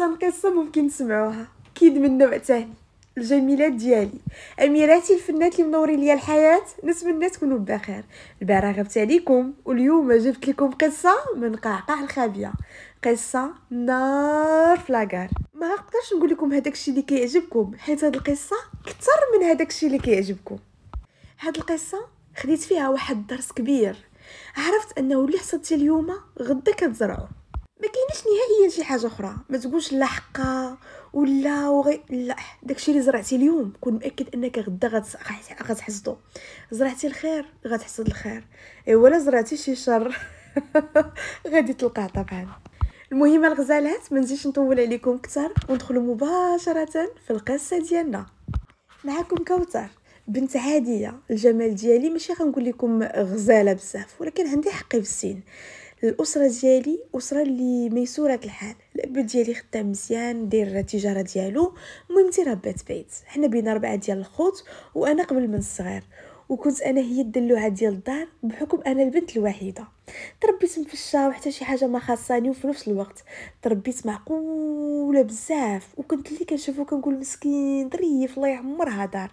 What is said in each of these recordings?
احسن قصه ممكن تسمعوها كيد من نوع ثاني الجميلات ديالي اميراتي الفنات اللي منورين ليا الحياه نتمنى تكونوا بخير البارح غبت عليكم واليوم جبت لكم قصه من قعقاع الخابيه قصه نار فلاغار ما نقدرش نقول لكم هذاك الشيء اللي كيعجبكم حيت هاد القصه كتر من هذاك الشيء اللي كيعجبكم هاد القصه خديت فيها واحد الدرس كبير عرفت انه اللي حصلتي اليوم غدا كتزرعو ما كاينش نهائيا شي حاجه اخرى ما تقولش لا حقا ولا وغي لا داكشي اللي زرعتي اليوم كون متاكد انك غدا غتحصدو زرعتي الخير غتحصد الخير اي ولا زرعتي شي شر غادي تلقاه طبعا المهم الغزالات ما نزيدش نطول عليكم اكثر وندخلوا مباشره في القصه ديالنا معكم كوثر بنت عاديه الجمال ديالي ماشي غنقول لكم غزاله بزاف ولكن عندي حقي في السن الاسره ديالي اسره اللي ميسوره الحال الاب ديالي خدام مزيان داير التجاره ديالو المهم تيربات بيت حنا بين اربعه ديال الخوت وانا قبل من الصغير وكنت انا هي الدلوعه ديال الدار بحكم انا البنت الوحيده تربيت مفشه وحتى شي حاجه ما خاصاني وفي نفس الوقت تربيت معقوله بزاف وكنت اللي كنشوفو كنقول مسكين ظريف الله يعمرها دار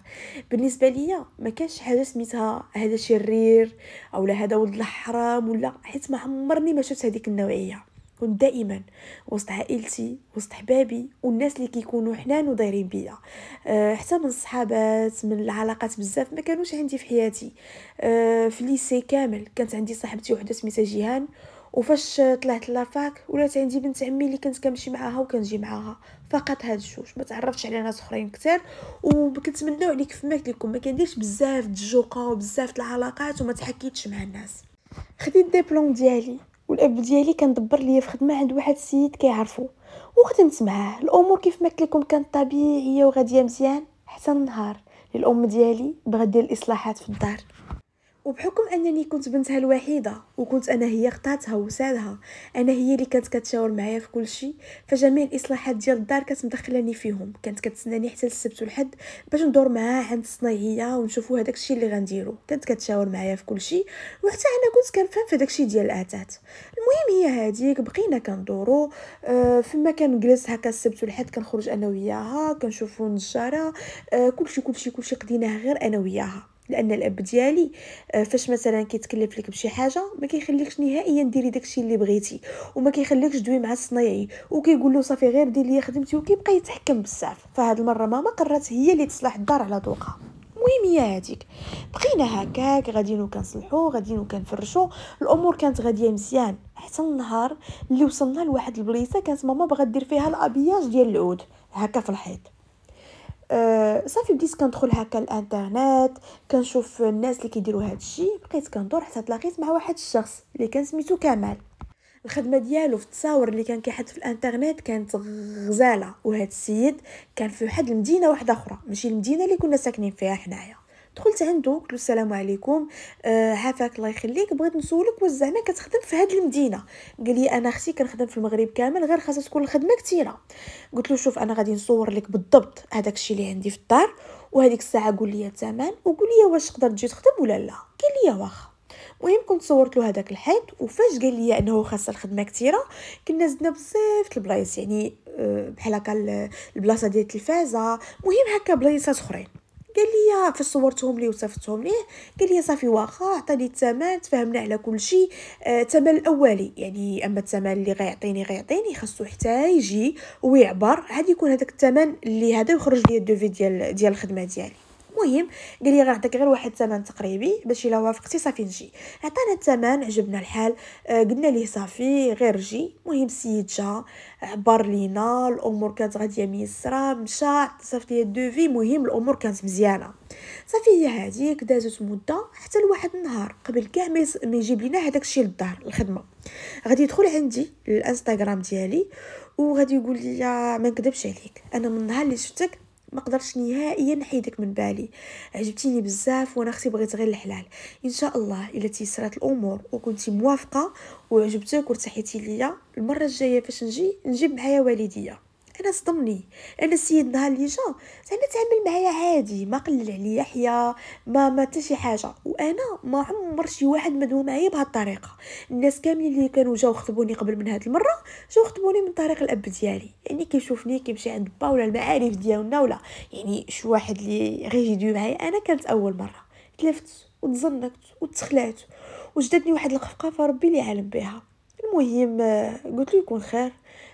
بالنسبه ليا ما كانش حاجه سميتها هذا شرير اولا هذا ولد الحرام ولا حيت ما عمرني ما شفت هذيك النوعيه كنت دائما وسط عائلتي وسط حبابي والناس اللي كيكونوا حنان ودايرين بيا أه، حتى من الصحابات من العلاقات بزاف ما كانوش عندي في حياتي أه، في ليسي كامل كانت عندي صاحبتي وحده سميتها جيهان وفاش طلعت لافاك ولات عندي بنت عمي اللي كنت كنمشي معاها وكنجي معاها فقط هاد الجوج ما تعرفتش على ناس اخرين كتير وكنتمناو عليك فما ليكم ما كنديرش بزاف د الجوقه وبزاف د العلاقات وما تحكيتش مع الناس خديت ديبلوم ديالي والاب ديالي كان دبر ليا في خدمه عند واحد السيد كيعرفو وخدمت معاه الامور كيف ما قلت لكم كانت طبيعيه وغاديه مزيان حتى النهار الام ديالي بغات دير الاصلاحات في الدار وبحكم انني كنت بنتها الوحيده وكنت انا هي خطاتها وسادها انا هي اللي كانت كتشاور معايا في كل شيء فجميع الاصلاحات ديال الدار كانت مدخلاني فيهم كانت كتسناني حتى السبت والحد باش ندور معاها عند الصنايعيه ونشوفوا هذاك الشيء اللي غنديرو كانت كتشاور معايا في كل شيء وحتى انا كنت كنفهم في داك الشيء ديال الاتات المهم هي هذيك بقينا كندورو أه فما كنجلس هكا السبت والحد كنخرج انا وياها كنشوفوا النجاره أه شيء كلشي كلشي قديناه غير انا وياها لان الاب ديالي آه، فاش مثلا كيتكلف لك بشي حاجه ما كيخليكش نهائيا ديري داكشي اللي بغيتي وما كيخليكش دوي مع الصنايعي وكيقول له صافي غير دير لي خدمتي وكيبقى يتحكم بزاف فهاد المره ماما قررت هي اللي تصلح الدار على طوقها المهم هي هذيك بقينا هكاك غاديين وكنصلحو غاديين وكنفرشو الامور كانت غاديه مزيان حتى النهار اللي وصلنا لواحد البليصه كانت ماما بغات دير فيها الابياج ديال العود هكا في الحيط أه صافي بديت كندخل هكا الانترنت كنشوف الناس اللي كيديروا هذا الشيء بقيت كندور حتى تلاقيت مع واحد الشخص اللي كان سميتو كمال الخدمه ديالو في التصاور اللي كان كيحط في الانترنت كانت غزاله وهذا السيد كان في واحد المدينه واحده اخرى ماشي المدينه اللي كنا ساكنين فيها حنايا دخلت عنده قلت له السلام عليكم آه عافاك الله يخليك بغيت نسولك واش زعما كتخدم في هذه المدينه قال لي انا اختي كنخدم في المغرب كامل غير خاصها تكون الخدمه كثيره قلت له شوف انا غادي نصور لك بالضبط هذاك الشيء اللي عندي في الدار وهذيك الساعه قول لي الثمن وقول لي واش تقدر تجي تخدم ولا لا قال لي واخا المهم كنت صورت له هذاك الحيط وفاش قال لي انه خاصه الخدمه كثيره كنا زدنا بزاف البلايص يعني آه، بحال هكا البلاصه ديال التلفازه مهم هكا بلايصات اخرين قال لي في صورتهم ليه وصفتهم ليه قال لي صافي واخا عطاني الثمن تفاهمنا على كل شيء آه، الثمن آه الاولي يعني اما الثمن اللي غيعطيني غيعطيني خاصو حتى يجي ويعبر عاد يكون هذاك الثمن اللي هذا يخرج لي الدوفي ديال ديال الخدمه ديالي مهم قال لي غنعطيك غير واحد الثمن تقريبي باش الا وافقتي صافي نجي عطانا الثمن عجبنا الحال آه، قلنا ليه صافي غير جي مهم السيد جا عبر لينا الامور كانت غاديه ميسره مشى صافي ليا الدوفي مهم الامور كانت مزيانه صافي هي هذيك دازت مده حتى لواحد النهار قبل كاع ما يجيب لينا هذاك الشيء للدار الخدمه غادي يدخل عندي الانستغرام ديالي وغادي يقول لي ما نكذبش عليك انا من النهار اللي شفتك ما قدرتش نهائيا نحيدك من بالي عجبتيني بزاف وانا اختي بغيت غير الحلال ان شاء الله الا تيسرات الامور وكنتي موافقه وعجبتك وارتحيتي ليا المره الجايه فاش نجي نجيب معايا والديه انا صدمني انا السيد نهار اللي جا زعما تعامل معايا عادي ما قلل عليا حيا ما ما حتى شي حاجه وانا ما عمر شي واحد مدوي معايا بهذه الطريقه الناس كاملين اللي كانوا جاو خطبوني قبل من هذه المره جاو خطبوني من طريق الاب ديالي يعني كيشوفني كيمشي عند با ولا المعارف ديالنا ولا يعني شي واحد اللي غيجي يجي معايا انا كانت اول مره تلفت وتزنقت وتخلعت وجدتني واحد القفقه فربي اللي عالم بها المهم قلت له يكون خير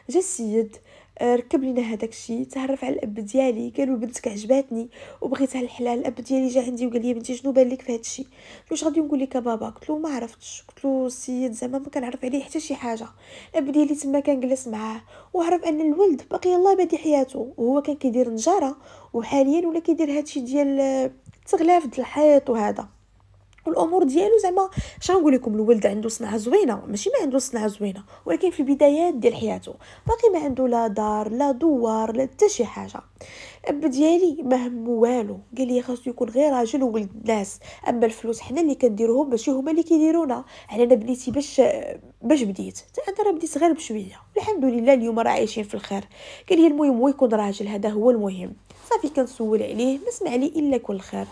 جا السيد ركب لينا هذاك الشيء تعرف على الاب ديالي قال بنتك عجباتني وبغيتها الحلال الاب ديالي جا عندي وقال لي بنتي شنو بان لك في هذا الشيء واش غادي نقول لك بابا قلت له ما عرفتش قلت له السيد زعما ما كنعرف عليه حتى شي حاجه الاب ديالي تما كان جلس معاه وعرف ان الولد باقي الله بادي حياته وهو كان كيدير نجاره وحاليا ولا كيدير الشيء ديال تغلاف الحيط وهذا والامور ديالو زعما شنو نقول لكم الولد عنده صنعه زوينه ماشي ما عنده صنعه زوينه ولكن في البدايات ديال حياته باقي ما عنده لا دار لا دوار لا حتى شي حاجه الاب ديالي ما همو والو قال لي خاصو يكون غير راجل وولد ناس اما الفلوس حنا اللي كنديروهم ماشي هما اللي كيديرونا على انا بنيتي باش باش بديت انا راه بديت غير بشويه الحمد لله اليوم راه عايشين في الخير قال لي المهم هو يكون راجل هذا هو المهم صافي كنسول عليه ما سمع لي الا كل خير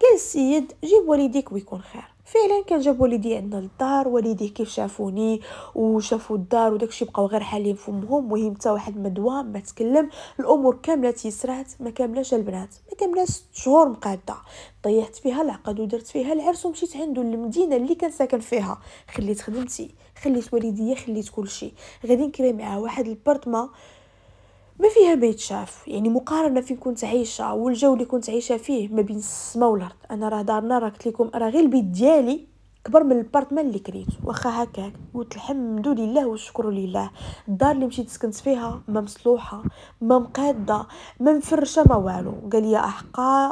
قال السيد جيب والديك ويكون خير فعلا كان جاب والدي عندنا للدار والديه كيف شافوني وشافوا الدار وداكشي بقاو غير حالين فمهم مهم حتى واحد ما ما تكلم الامور كامله تيسرات ما كاملاش البنات ما كاملاش شهور مقاده طيحت فيها العقد ودرت فيها العرس ومشيت عنده للمدينه اللي كان ساكن فيها خليت خدمتي خليت والديا خليت كلشي غادي نكري معاه واحد البرطمه ما فيها ما يتشاف يعني مقارنه فين كنت عايشه والجو اللي كنت عايشه فيه ما بين السما والارض انا راه دارنا راه قلت لكم راه غير البيت ديالي كبر من البارتمان اللي كريت واخا هكاك قلت الحمد لله والشكر لله الدار اللي مشيت سكنت فيها ما مصلوحه ما مقاده ما مفرشه ما والو قال لي احقا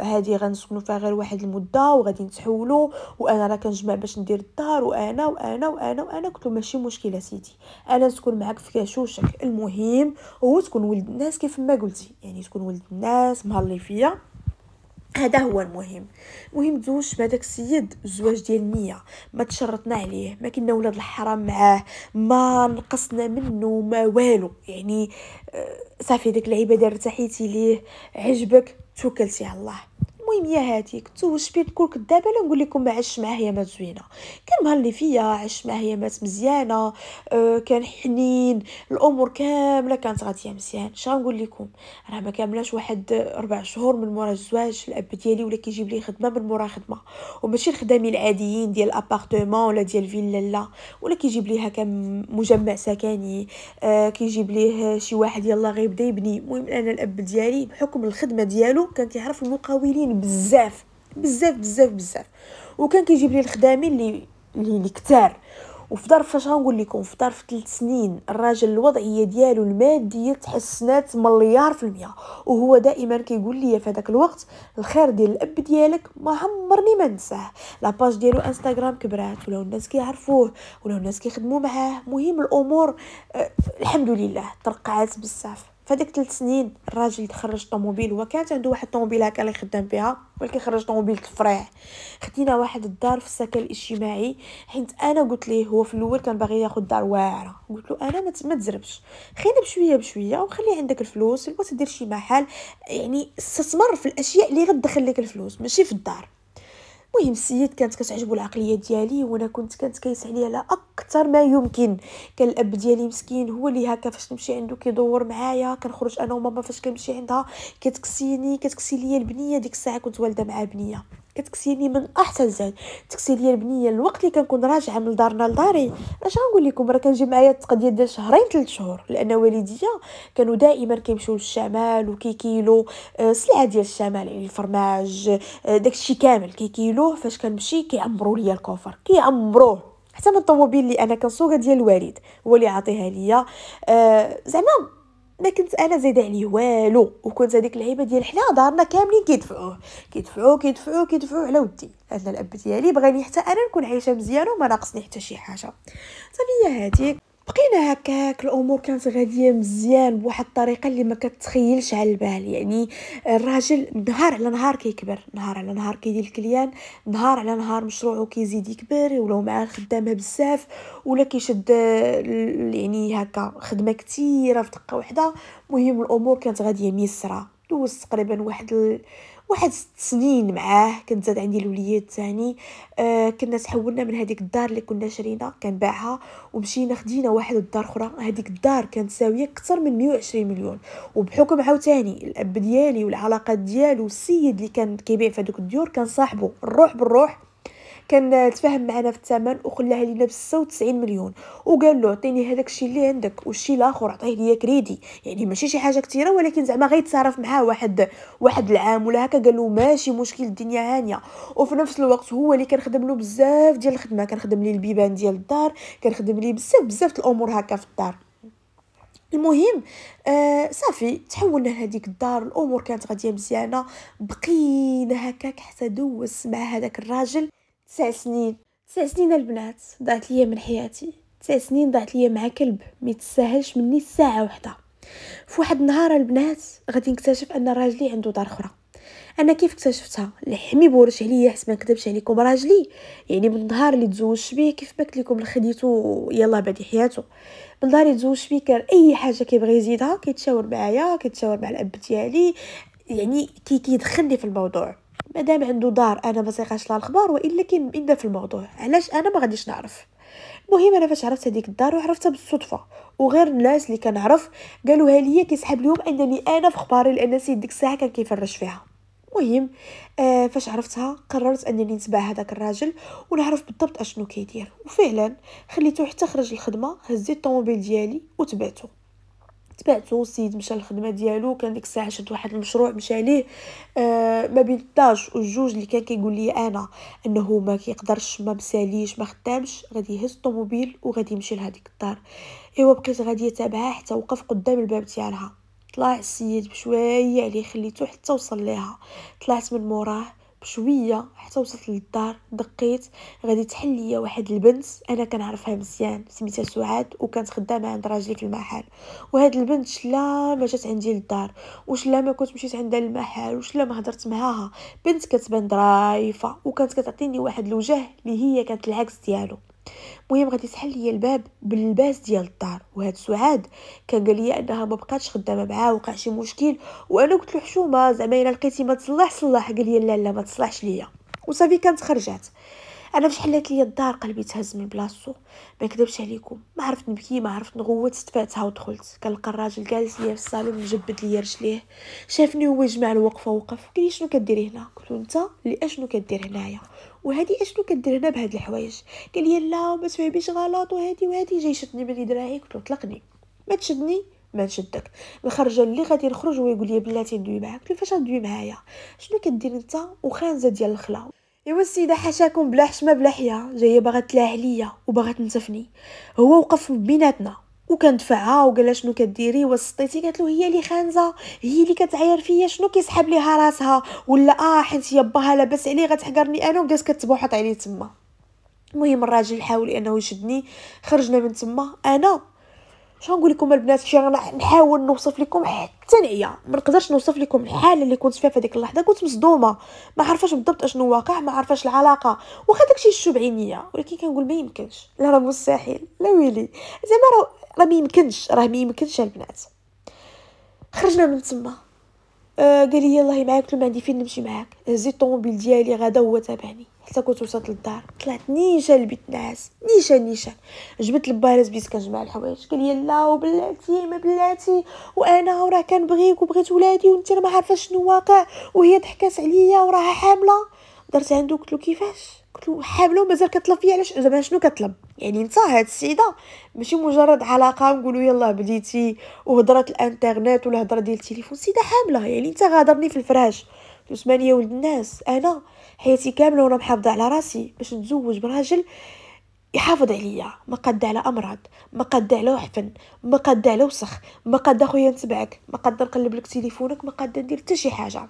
هذه آه غنسكنوا فيها غير واحد المده وغادي نتحولوا وانا راه كنجمع باش ندير الدار وانا وانا وانا وانا قلت له ماشي مشكله سيدي انا نسكن معاك في كاشوشك المهم هو تكون ولد الناس كيف ما قلتي يعني تكون ولد الناس مهلي فيا هذا هو المهم المهم تزوجت بهذاك السيد الزواج ديال نية ما تشرطنا عليه ما كنا ولاد الحرام معاه ما نقصنا منه ما والو يعني آه، صافي ديك العباده ارتحيتي ليه عجبك توكلتي على الله المهم يا هادي كنت وجبي نكون كدابه لا نقول لكم ما عشت هي مات زوينه كان مهلي فيا عشت معاه هي مات مزيانه أه كان حنين الامور كامله كانت غاديه مزيان اش غنقول لكم راه ما كاملاش واحد ربع شهور من مورا الزواج الاب ديالي ولا كيجيب لي خدمه من مورا خدمه وماشي الخدامين العاديين ديال ابارتمون ولا ديال فيلا لا ولا كيجيب ليها كم مجمع سكني أه كيجيب ليه شي واحد يلا غيبدا يبني المهم انا الاب ديالي بحكم الخدمه ديالو كان كيعرف المقاولين بزاف بزاف بزاف بزاف وكان كيجيب لي الخدامي اللي اللي كتار وفي ظرف فاش غنقول لكم في ظرف 3 سنين الراجل الوضعيه ديالو الماديه تحسنات مليار في المية وهو دائما كيقول لي في هذاك الوقت الخير ديال الاب ديالك ما عمرني ما ننساه لاباج ديالو انستغرام كبرات ولاو الناس كيعرفوه ولاو الناس كيخدموا معاه مهم الامور أه الحمد لله ترقعات بزاف فهاديك 3 سنين الراجل خرج طوموبيل هو كانت عنده واحد طوموبيل هكا اللي خدام بها ولكن خرج طوموبيل تفريع خدينا واحد الدار في السكن الاجتماعي حيت انا قلت ليه هو في الاول كان باغي ياخذ دار واعره قلت له انا ما تزربش خلينا بشويه بشويه وخلي عندك الفلوس وتدير دير شي محل يعني استثمر في الاشياء اللي غدخل لك الفلوس ماشي في الدار المهم السيد كانت كتعجبو العقليه ديالي وانا كنت كانت كيسع ليا على اكثر ما يمكن كان الاب ديالي مسكين هو اللي هكا فاش نمشي عنده كيدور معايا كنخرج انا وماما فاش كنمشي عندها كتكسيني كتكسي ليا البنيه ديك الساعه كنت والده مع بنيه كتكسيني من احسن زاد تكسي ليا البنيه الوقت اللي كنكون راجعه من دارنا لداري اش غنقول لكم راه كنجي معايا التقضيه ديال شهرين ثلاث شهور لان والديا كانوا دائما كيمشيو للشمال وكيكيلو السلعه آه، ديال الشمال يعني الفرماج آه، داكشي كامل كيكيلوه فاش كنمشي كيعمروا ليا الكوفر كيعمروه حتى من الطوموبيل اللي انا كنسوقها ديال الوالد هو اللي عاطيها ليا آه زعما ما كنت انا زايده عليه والو وكنت هذيك الهيبه ديال حنا دارنا كاملين كيدفعوه كيدفعوه كيدفعوه كيدفعوه على ودي لان الاب ديالي بغاني حتى انا نكون عايشه مزيانه وما ناقصني حتى شي حاجه صافي هي هذيك بقينا هكاك الامور كانت غاديه مزيان بواحد الطريقه اللي ما كتخيلش على البال يعني الراجل نهار على نهار كيكبر نهار على نهار كيدير الكليان نهار على نهار مشروعه كيزيد يكبر ولو معاه الخدامه بزاف ولا كيشد يعني هكا خدمه كثيره في دقه واحده مهم الامور كانت غاديه ميسره دوزت تقريبا واحد ال... واحد ست سنين معاه كنت زاد عندي الوليد تاني آه كنا تحولنا من هذيك الدار اللي كنا شرينا كان باعها ومشينا خدينا واحد الدار اخرى هذيك الدار كانت ساويه اكثر من 120 مليون وبحكم عاوتاني الاب ديالي والعلاقات ديالو السيد اللي كان كيبيع في هذوك الديور كان صاحبه الروح بالروح كان تفاهم معنا في الثمن وخلاها لينا ب 96 مليون وقال له عطيني هذاك الشيء اللي عندك والشيء الاخر عطيه ليا كريدي يعني ماشي شي حاجه كثيره ولكن زعما غيتصرف معاه واحد واحد العام ولا هكا قال له ماشي مشكل الدنيا هانيه وفي نفس الوقت هو اللي كنخدم له بزاف ديال الخدمه كنخدم لي البيبان ديال الدار كنخدم لي بزاف بزاف الامور هكا في الدار المهم آه صافي تحولنا لهذيك الدار الامور كانت غاديه مزيانه بقينا هكاك حتى دوز مع هذاك الراجل تسع سنين تسع سنين البنات ضاعت ليا من حياتي تسع سنين ضاعت ليا مع كلب ما مني ساعه واحده في واحد النهار البنات غادي نكتشف ان راجلي عنده دار اخرى انا كيف اكتشفتها الحمي بورش عليا حيت ما نكذبش عليكم راجلي يعني من النهار اللي تزوجت بيه كيف بكت لكم خديتو يلا بادي حياته من النهار اللي تزوجت بيه كان اي حاجه كيبغي يزيدها كيتشاور معايا كيتشاور مع الاب ديالي يعني كي كيدخلني في الموضوع مادام عنده دار انا ما سيقاش لها الخبر والا كاين في الموضوع علاش انا ما غاديش نعرف المهم انا فاش عرفت هذيك الدار وعرفتها بالصدفه وغير الناس اللي كنعرف قالوها ليا كيسحب لهم انني انا في خباري لان سيد ديك الساعه كان كيفرش فيها المهم آه فاش عرفتها قررت انني نتبع هذاك الراجل ونعرف بالضبط اشنو كيدير وفعلا خليته حتى خرج الخدمه هزيت الطوموبيل ديالي وتبعته تبعتو السيد مشى للخدمه ديالو كان ديك الساعه شد واحد المشروع مشى ليه آه ما بين 12 والجوج اللي كان كيقول لي انا انه ما كيقدرش ما مساليش ما خدامش غادي يهز الطوموبيل وغادي يمشي لهاديك الدار ايوا بقيت غادي تابعها حتى وقف قدام الباب ديالها طلع السيد بشويه عليه خليته حتى وصل ليها طلعت من موراه بشويه حتى وصلت للدار دقيت غادي تحل ليا واحد البنت انا كنعرفها مزيان سميتها سعاد وكانت خدامه عند راجلي في المحل وهاد البنت شلا ما جات عندي للدار وشلا ما كنت مشيت عندها للمحل وشلا ما هضرت معاها بنت كتبان ضرايفه وكانت كتعطيني واحد الوجه اللي هي كانت العكس ديالو المهم غادي تحل ليا الباب باللباس ديال الدار وهاد سعاد كان قال لي انها ما بقاتش خدامه معاه وقع شي مشكل وانا قلت له حشومه زعما الا لقيتي ما تصلح صلح قال لي لا لا ما تصلحش ليا وصافي كانت خرجات انا فاش حلات ليا الدار قلبي تهز من بلاصتو ما نكذبش عليكم ما عرفت نبكي ما عرفت نغوت استفعتها ودخلت كنلقى الراجل جالس ليا في الصالون مجبد ليا رجليه شافني هو جمع الوقفه وقف قال لي شنو كديري هنا قلت له انت اللي اشنو كدير هنايا وهادي اشنو كدير هنا بهاد الحوايج قال لي لا ما تفهميش غلط وهادي وهادي جاي شدني من دراعي قلت له طلقني ما تشدني ما نشدك الخرجه اللي غادي نخرج هو لي بلاتي ندوي معاك قلت له فاش ندوي معايا شنو كدير انت وخانزه ديال الخلاوه ايوا السيده حاشاكم بلا حشمه بلا حيا جايه باغا تلاه ليا وباغا تنتفني هو وقف بيناتنا وكان دفعها وقال شنو كديري وسطيتي قالت له هي اللي خانزه هي اللي كتعاير فيا شنو كيسحب ليها راسها ولا اه حيت يا باها لاباس عليه غتحقرني انا وبدات كتبوحط عليه تما المهم الراجل حاول انه يشدني خرجنا من تما انا شنو نقول لكم البنات شي انا نحاول نوصف لكم حتى نعيا ما نقدرش نوصف لكم الحاله اللي كنت فيها في هذيك اللحظه كنت مصدومه ما عرفاش بالضبط اشنو واقع ما عرفاش العلاقه واخا داكشي الشوب عينيا ولكن كنقول ما يمكنش لا راه مستحيل لا ويلي زعما راه راه ما يمكنش راه ما يمكنش البنات خرجنا من تما آه، قال لي يلاه معاك ما عندي فين نمشي معاك هزيت الطوموبيل ديالي غدا هو تابعني حتى كنت وصلت للدار طلعت نيشا لبيت ناس نيشا نيشا جبت البارز بيس كنجمع الحوايج قال لي لا وبلاتي ما بلاتي وانا وراه كنبغيك وبغيت ولادي وانت ما عارفه شنو واقع وهي ضحكات عليا وراها حامله درت عنده قلت له كيفاش قلت له حامله ومازال كطلب فيا علاش زعما شنو كطلب يعني انت هاد السيده ماشي مجرد علاقه نقولوا يلا بديتي وهضره الانترنت ولا هضره ديال التليفون سيده حامله يعني انت غادرني في الفراش العثمانيه ولد الناس انا حياتي كامله وانا محافظه على راسي باش نتزوج براجل يحافظ عليا ما قد على امراض ما قد على وحفن ما قد على وسخ ما قد اخويا نتبعك ما قد نقلب لك تليفونك ما قد ندير حتى شي حاجه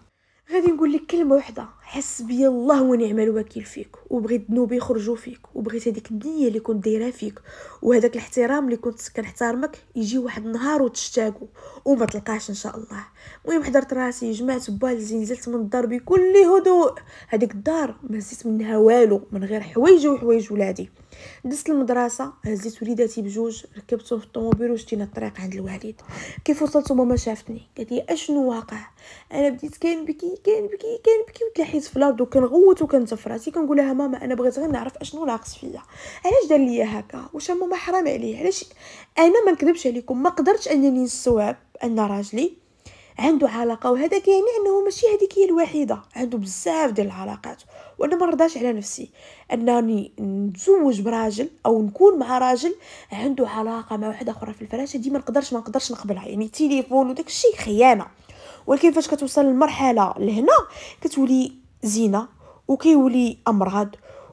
غادي نقول لك كلمه وحده حسبي الله ونعم الوكيل فيك وبغيت الذنوب يخرجوا فيك وبغيت هذيك النيه اللي كنت دايره فيك وهذاك الاحترام اللي كنت كنحترمك يجي واحد النهار وتشتاقو وما تلقاش ان شاء الله المهم حضرت راسي جمعت بالزي نزلت من الدار بكل هدوء هذيك الدار ما نسيت منها والو من غير حوايجي وحوايج ولادي دزت المدرسة هزيت وليداتي بجوج ركبتهم في الطوموبيل وشتينا الطريق عند الوالد كيف وصلت ماما شافتني قالت لي اشنو واقع انا بديت كنبكي كنبكي كنبكي وتلاحيت نيت في الارض وكنغوت وكنت راسي كنقول لها ماما انا بغيت غير نعرف اشنو ناقص فيا علاش دار ليا هكا واش ماما حرام عليه علاش انا ما نكذبش عليكم ما قدرتش انني نستوعب ان راجلي عنده علاقه وهذا كيعني انه ماشي هذيك هي الوحيده عنده بزاف ديال العلاقات وانا ما رضاش على نفسي انني نتزوج براجل او نكون مع راجل عنده علاقه مع واحده اخرى في الفراشه دي ما نقدرش ما نقدرش نقبلها يعني تليفون وداك الشيء خيانه ولكن فاش كتوصل للمرحله لهنا كتولي زينه وكيولي امراض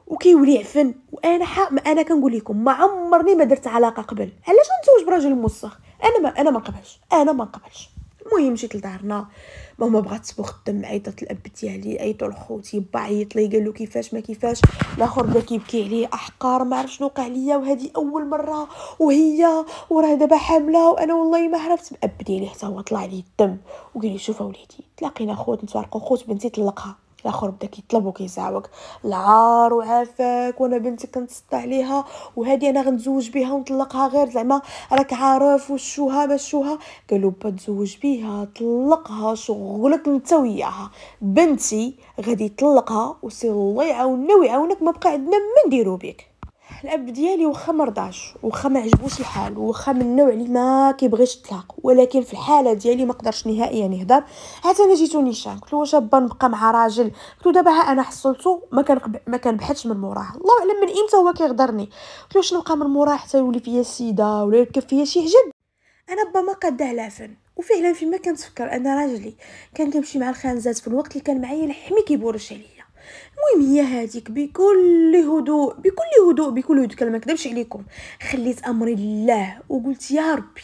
وكيولي عفن وانا حق ما انا كنقول لكم ما عمرني ما درت علاقه قبل علاش نتزوج براجل موسخ انا ما انا ما نقبلش انا ما نقبلش المهم مشيت لدارنا ماما بغات تبو خدام عيطت الاب ديالي عيطو لخوتي با عيط لي قال له كيفاش ما كيفاش الاخر بدا كيبكي عليه احقار ما عرف شنو وقع ليا وهذه اول مره وهي وراه دابا حامله وانا والله ما عرفت الاب ديالي حتى هو طلع لي الدم وقال لي شوف اوليدي تلاقينا خوت نتفارقوا خوت بنتي طلقها الاخر بدا كيطلب وكيزعوق العار وعافاك وانا بنتك كنتسطى عليها وهذه انا غنتزوج بها ونطلقها غير زعما راك عارف وشوها شوها قالوا با تزوج بيها طلقها شغلك انت وياها بنتي غادي يطلقها وسير الله يعاوننا ويعاونك ما بقى عندنا ما نديرو بك الاب ديالي واخا مرضاش واخا ما عجبوش الحال واخا من النوع اللي ما كيبغيش يطلق ولكن في الحاله ديالي ما قدرش نهائيا يهضر حتى انا جيتو نيشان قلت له با نبقى مع راجل قلت له دابا انا حصلته ما كان ما بحثش من موراه الله اعلم من امتى هو كيغدرني قلت له شنو نبقى من موراه حتى يولي فيا سيده ولا يركب فيا شي حجب انا با ما قداه لافن وفعلا فيما كنتفكر ان راجلي كان كيمشي مع الخانزات في الوقت اللي كان معايا لحمي كيبورش عليا المهم هي هذيك بكل هدوء بكل هدوء بكل هدوء كلمه كذبش عليكم خليت امري لله وقلت يا ربي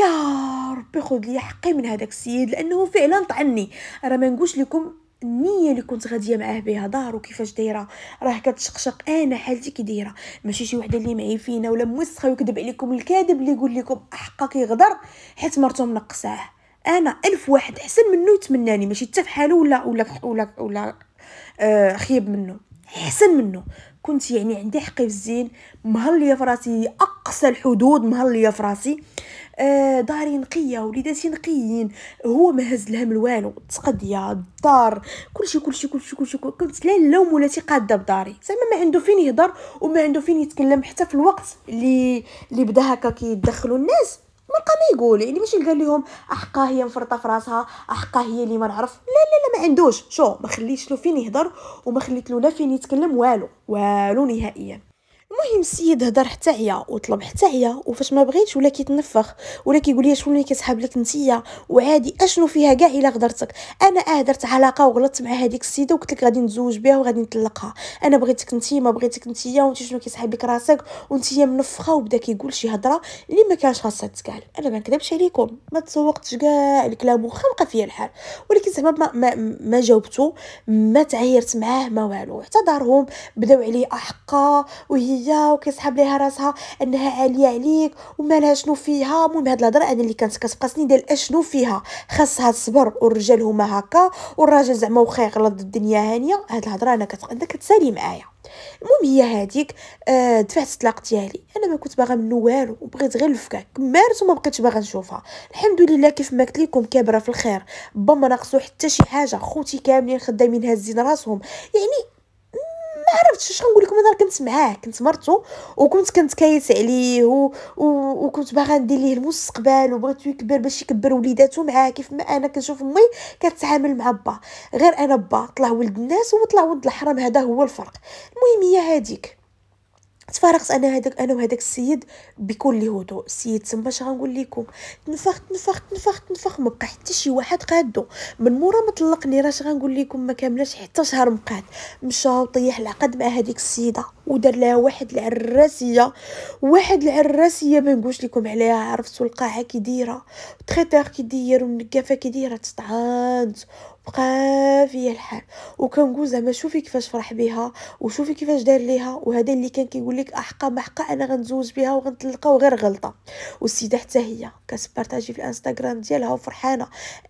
يا ربي خذ لي حقي من هذاك السيد لانه فعلا طعني راه ما نقولش لكم النيه اللي كنت غاديه معاه بها دارو كيفاش دايره راه كتشقشق انا حالتي كي دايره ماشي شي وحده اللي معي فينا ولا موسخه ويكذب عليكم الكاذب اللي يقول لكم حقك يغدر حيت مرتو منقصاه انا الف واحد احسن منه يتمناني ماشي حتى فحالو ولا ولا ولا ولا آه، خيب منه حسن منه كنت يعني عندي حقي في الزين مهليه في راسي اقصى الحدود مهليه في راسي آه داري نقيه وليداتي نقيين هو ما هز لهم والو التقضيه الدار كلشي كلشي كلشي كلشي كنت لا لا مولاتي قاده بداري زعما ما عنده فين يهضر وما عنده فين يتكلم حتى في الوقت اللي اللي بدا هكا كيدخلوا الناس والقى ما يقول يعني ماشي قال لهم احقا هي مفرطه في راسها احقا هي اللي ما نعرف لا لا لا ما عندوش شو ما خليتش له فين يهضر وما خليت له لا فين يتكلم والو والو نهائيا المهم السيد هضر حتى هي وطلب حتى هي وفاش ما بغيتش ولا كيتنفخ ولا كيقول لي شنو اللي كتحاب لك نتيا وعادي اشنو فيها كاع الا غدرتك انا اه درت علاقه وغلطت مع هذيك السيده وقلت لك غادي نتزوج بها وغادي نطلقها انا بغيتك نتي ما بغيتك نتيا وانت شنو كيسحب لك راسك هي منفخه وبدا كيقول شي هضره اللي ما كانش خاصها تتقال انا ما نكذبش عليكم ما تسوقتش كاع الكلام واخا بقى فيا الحال ولكن زعما ما, ما, ما جاوبته ما تعيرت معاه ما والو حتى دارهم بداو عليه احقا وهي عليا وكيسحب ليها راسها انها عاليه عليك لها شنو فيها المهم هاد الهضره انا اللي كانت كتقاسني ديال اشنو فيها خاصها تصبر والرجال هما هكا والراجل زعما واخا يغلط الدنيا هانيه هاد الهضره انا كت... انت كتسالي معايا المهم هي هذيك آه دفعت الطلاق ديالي انا ما كنت باغا منو والو وبغيت غير الفكاك كمارت وما بقيتش باغا نشوفها الحمد لله كيف ما قلت لكم كابره في الخير با ما ناقصو حتى شي حاجه خوتي كاملين خدامين هازين راسهم يعني ما عرفتش اش غنقول لكم انا كنت معاه كنت مرتو وكنت كايس عليه و... و... وكنت باغا ندير ليه المستقبل وبغيت يكبر باش يكبر وليداتو معاه كيف ما انا كنشوف امي كتعامل مع با غير انا با طلع ولد الناس هو طلع ولد الحرام هذا هو الفرق المهم هي هذيك تفارقت انا هذاك انا وهذاك السيد بكل هدوء السيد تما اش غنقول لكم تنفخ تنفخ تنفخ تنفخ ما بقى حتى شي واحد قادو من مورا ما طلقني راه غنقول لكم ما كاملاش حتى شهر مقاد مشى وطيح العقد مع هذيك السيده ودار لها واحد العراسيه واحد العراسيه ما نقولش لكم عليها عرفتوا القاعه كي دايره تريتور كي داير والنكافه كي دايره تطعنت بقى فيا الحال وكنقول زعما شوفي كيفاش فرح بها وشوفي كيفاش دار ليها وهذا اللي كان كيقول لك احقا محقا انا غنتزوج بها وغنطلقها وغير غلطه والسيده حتى هي كتبارطاجي في الانستغرام ديالها وفرحانه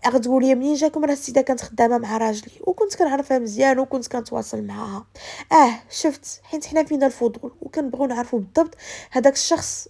غتقول لي منين جاكم راه السيده كانت خدامه مع راجلي وكنت كنعرفها مزيان وكنت كنتواصل معاها اه شفت حيت حنا فينا الفضول وكنبغيو نعرفوا بالضبط هذاك الشخص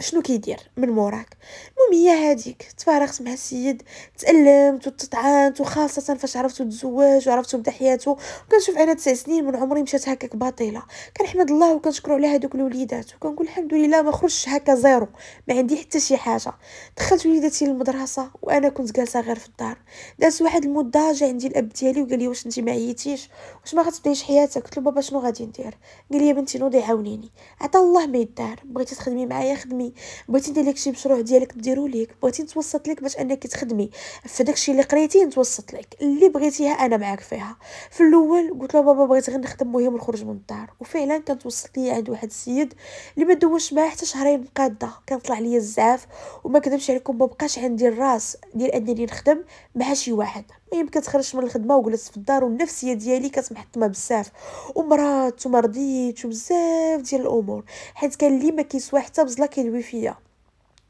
شنو كيدير من موراك المهم هي هذيك تفارقت مع السيد تألمت وتطعنت وخاصة فاش عرفتو تزوج وعرفتو بدا حياته وكنشوف انا تسع سنين من عمري مشات هكاك باطله كنحمد الله وكنشكرو على هادوك الوليدات وكنقول الحمد لله ما خرجش هكا زيرو ما عندي حتى شي حاجه دخلت وليداتي للمدرسه وانا كنت جالسه غير في الدار دازت واحد المده جا عندي الاب ديالي وقال لي واش انت ما عييتيش واش ما غتبدايش حياتك قلت له بابا شنو غادي ندير قال لي بنتي نوضي عاونيني عطا الله ما يدار بغيتي تخدمي معايا خدمي تخدمي بغيتي ندير لك شي مشروع ديالك نديرو لك بغيتي نتوسط لك باش انك تخدمي في داكشي اللي قريتي نتوسط لك اللي بغيتيها انا معاك فيها في الاول قلت له بابا بغيت غير نخدم مهم ونخرج من الدار وفعلا كانت وصلت لي عند واحد السيد اللي ما دوش معاه حتى شهرين مقاده كان طلع ليا بزاف وما كذبش عليكم ما بقاش عندي الراس ديال انني نخدم مع شي واحد إيه، يمكن تخرج من الخدمه وجلست في الدار والنفسيه ديالي كتمحطمه بزاف ومرات ومرضيت وبزاف ديال الامور حيت كان لي ما كيسوى حتى بزلا كيدوي فيا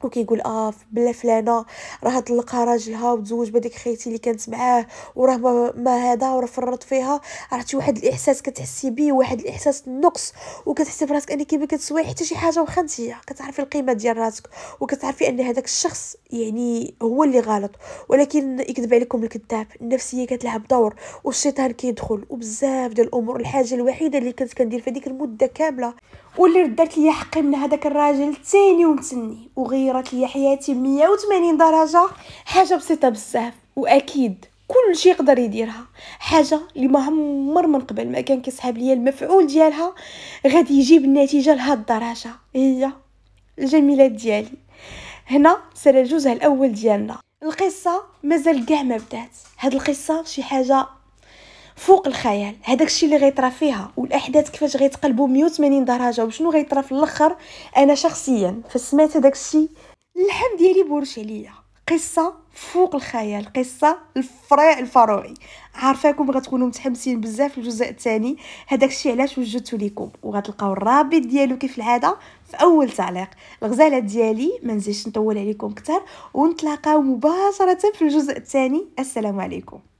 وكيقول اه بلا فلانه راه طلقها راجلها وتزوج بديك خيتي اللي كانت معاه وراه ما, ما هذا وراه فرط فيها عرفتي واحد الاحساس كتحسي بيه واحد الاحساس النقص وكتحسي براسك انك ما كتسوي حتى شي حاجه واخا انت كتعرفي القيمه ديال راسك وكتعرفي ان هذاك الشخص يعني هو اللي غلط ولكن يكذب عليكم الكذاب النفسيه كتلعب دور والشيطان كيدخل وبزاف ديال الامور الحاجه الوحيده اللي كنت كندير في هذيك المده كامله واللي ردات لي حقي من هذاك الراجل تاني ومتني وغيرت لي حياتي 180 درجه حاجه بسيطه بزاف واكيد كل شيء يقدر يديرها حاجه اللي ما عمر من قبل ما كان كيسحب ليا المفعول ديالها غادي يجيب النتيجه لهاد الدرجه هي الجميلات ديالي هنا سرى الجزء الاول ديالنا القصه مازال كاع ما بدات هاد القصه شي حاجه فوق الخيال هذاك الشيء اللي غيطرا فيها والاحداث كيفاش غيتقلبوا 180 درجه وشنو غيطرا في الاخر انا شخصيا فسمعت هذاك الشيء اللحم ديالي بورش عليا قصه فوق الخيال قصه الفريع الفروعي عارفاكم غتكونوا متحمسين بزاف للجزء الثاني هذاك الشيء علاش وجدته لكم وغتلقاو الرابط ديالو كيف العاده في اول تعليق الغزاله ديالي ما نزيدش نطول عليكم اكثر ونتلاقاو مباشره في الجزء الثاني السلام عليكم